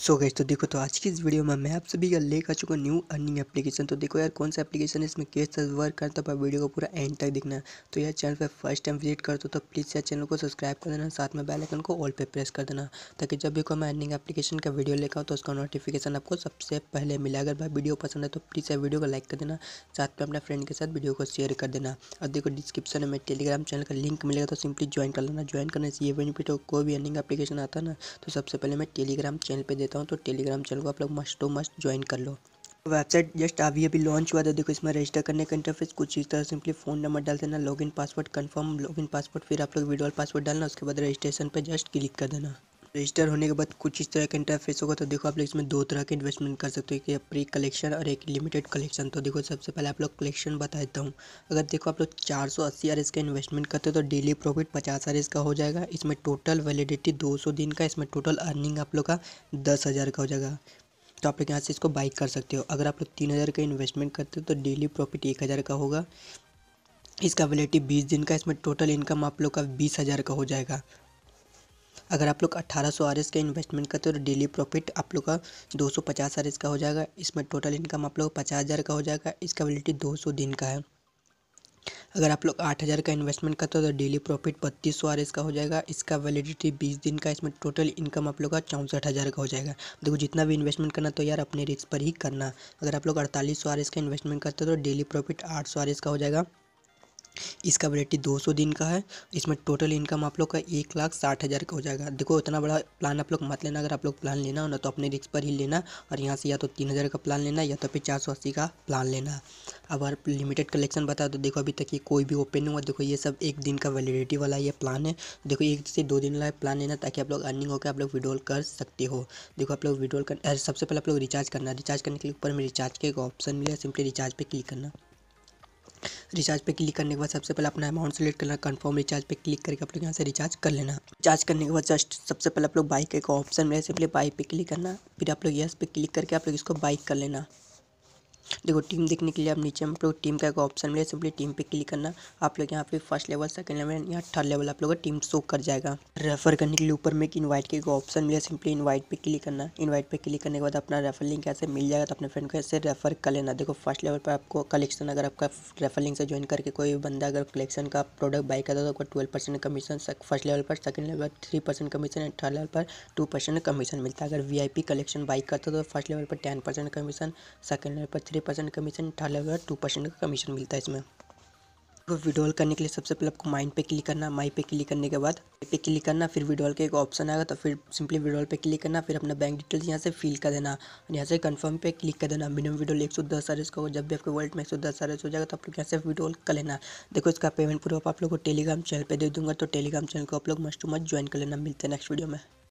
सो so गई तो देखो तो आज की इस वीडियो में मैं आप सभी का लेकर चुका न्यू अर्निंग एप्लीकेशन तो देखो यार कौन सा एप्लीकेशन है इसमें कैसे वर्क करता है वीडियो को पूरा एंड तक देखना तो यार चैनल पर फर्स्ट टाइम विजिट कर दो तो प्लीज़ यार चैनल को सब्सक्राइब कर देना साथ में बेल आइकन को ऑल पे प्रेस कर देना ताकि जब भी कोई मैं अर्निंग एप्लीकेशन का वीडियो लेकर तो उसका नोटिफिकेशन आपको सबसे पहले मिला अगर भाई वीडियो पसंद है तो प्लीज़ यार वीडियो को लाइक कर देना साथ में अपने फ्रेंड के साथ वीडियो को शेयर कर देना और देखो डिस्क्रिप्शन में टेलीग्राम चैनल का लिंक मिलेगा तो सिंपली ज्वाइन कर लेना ज्वाइन करने से ये बेनिफिट हो कोई भी अर्निंग एप्लीकेशन आता है ना तो सबसे पहले मैं टेलीग्राम चैनल पर देता हूँ तो टेलीग्राम चैनल को आप लोग मस्ट टू तो मस्ट ज्वाइन कर लो वेबसाइट जस्ट अभी अभी लॉन्च हुआ था देखो इसमें रजिस्टर करने का इंटरफेस कुछ इस तरह सिंपली फ़ोन नंबर डाल देना login password confirm login password फिर आप लोग वीडियो पासवर्ड डालना उसके बाद रजिस्ट्रेशन पर जस्ट क्लिक कर देना रजिस्टर होने के बाद कुछ इस तरह का इंटरफेस होगा तो देखो आप लोग इसमें दो तरह के इन्वेस्टमेंट कर सकते हो एक प्री कलेक्शन और एक लिमिटेड कलेक्शन तो देखो सबसे पहले आप लोग कलेक्शन बता देता हूँ अगर देखो आप लोग चार सौ अस्सी आर का इन्वेस्टमेंट करते हो तो डेली प्रॉफिट पचास आर का हो जाएगा इसमें टोटल वैलिडिटी दो सौ दिन का इसमें टोटल अर्निंग आप लोग का दस हज़ार का हो जाएगा तो आप लोग यहाँ से इसको बाई कर सकते हो अगर आप लोग तीन हज़ार का इन्वेस्टमेंट करते हो तो डेली प्रॉफिट एक हज़ार का होगा इसका वैलिडिटी बीस दिन का इसमें टोटल इनकम आप लोग का बीस हज़ार का हो जाएगा अगर आप लोग 1800 सौ का इन्वेस्टमेंट करते हो तो डेली प्रॉफिट आप लोग का 250 सौ पचास का हो जाएगा इसमें टोटल इनकम आप लोग पचास हज़ार का हो जाएगा इसका वैलिटी 200 दिन का है अगर आप लोग आठ हज़ार का इन्वेस्टमेंट करते हो तो डेली प्रॉफिट बत्तीस सौ आर का हो जाएगा इसका वैलिडिटी बीस दिन का इसमें टोटल इनकम आप लोग का चौंसठ हज़ार का हो जाएगा देखो जितना भी इन्वेस्टमेंट करना तो यार अपने रिस्क पर ही करना अगर आप लोग अड़तालीस सौ आर का इन्वेस्टमेंट करते हो तो डेली प्रॉफिट आठ सौ आर का हो जाएगा इसका वैलिडिटी 200 दिन का है इसमें टोटल इनकम आप लोग का एक लाख साठ हज़ार का हो जाएगा देखो इतना बड़ा प्लान आप लोग मत लेना अगर आप लोग प्लान लेना हो ना तो अपने रिस्क पर ही लेना और यहाँ से या तो तीन हज़ार का प्लान लेना या तो फिर चार सौ अस्सी का प्लान लेना अब अगर लिमिटेड कलेक्शन बताओ तो देखो अभी तक ये कोई भी ओपन नहीं हुआ देखो ये सब एक दिन का वैलिडिटी वाला ये प्लान है देखो एक से दो दिन वाला प्लान लेना ताकि आप लोग अर्निंग होकर आप लोग विड्रॉल कर सकते हो देखो आप लोग विड्रॉल कर सबसे पहले आप लोग रिचार्ज करना रिचार्ज करने के लिए ऊपर में रिचार्ज के एक ऑप्शन मिला सिंपली रिचार्ज पर क्लिक करना रिचार्ज पे क्लिक करने के बाद सबसे पहले अपना अमाउंट सेलेक्ट करना कन्फर्म रिचार्ज पे क्लिक करके आप लोग यहाँ से रिचार्ज कर लेना रिचार्ज करने के बाद जस्ट सबसे पहले आप लोग बाइक का ऑप्शन में सबसे पहले बाइक पे क्लिक करना फिर आप लोग यस पे क्लिक करके आप लोग इसको बाइक कर लेना देखो टीम देखने के लिए आप नीचे हम लोग टीम का एक ऑप्शन मिले सिंपली टीम पे क्लिक करना आप लोग यहाँ पे फर्स्ट लेवल सेकंड लेवल या थर्ड लेवल आप लोग का टीम शो कर जाएगा रेफर करने के लिए ऊपर में एक इन्वाइट का एक ऑप्शन मिले सिंपली इन्वाइट पे क्लिक करना इन्वाइट पे क्लिक करने के बाद अपना रेफर लिंक ऐसे मिल जाएगा तो अपने फ्रेंड को ऐसे रेफर कर लेना देखो फर्स्ट लेवल पर आपको कलेक्शन अगर आपका रेफर लिंक से ज्वाइन करके कोई बंदा अगर कलेक्शन का प्रोडक्ट बाई करता तो आपको twelve percent commission first level पर सेकंड लेवल पर three percent commission and third level पर टू परसेंट कमीशन मिलता है अगर वी कलेक्शन बाई करता है तो फर्स्ट लेवल पर ten percent commission second level पर थ्री परसेंट कमीशन अठारह हज़ार टू परसेंट का कमीशन मिलता है इसमें तो विड्रॉल करने के लिए सबसे पहले आपको माइंड पे क्लिक करना माई पे क्लिक करने के बाद पे क्लिक करना फिर विड्रॉल का एक ऑप्शन आएगा तो फिर सिंपली विड्रॉल पे क्लिक करना फिर अपना बैंक डिटेल्स यहाँ से फिल कर देना और यहाँ से कंफर्म पे क्लिक कर देना मिनिमम विड्रॉल एक सौ दस आर का जब भी आपके वर्ल्ड में एक सौ दस आर हो जाएगा तो आप लोग यहाँ से विड्रॉल कर लेना देखो इसका पेमेंट प्रूफ आप लोग को टेलीग्राम चैनल पर दे दूँगा तो टेलीग्राम चैनल को आप लोग मस्ट टू मस्ट ज्वाइन कर लेना मिलते हैं नेक्स्ट वीडियो में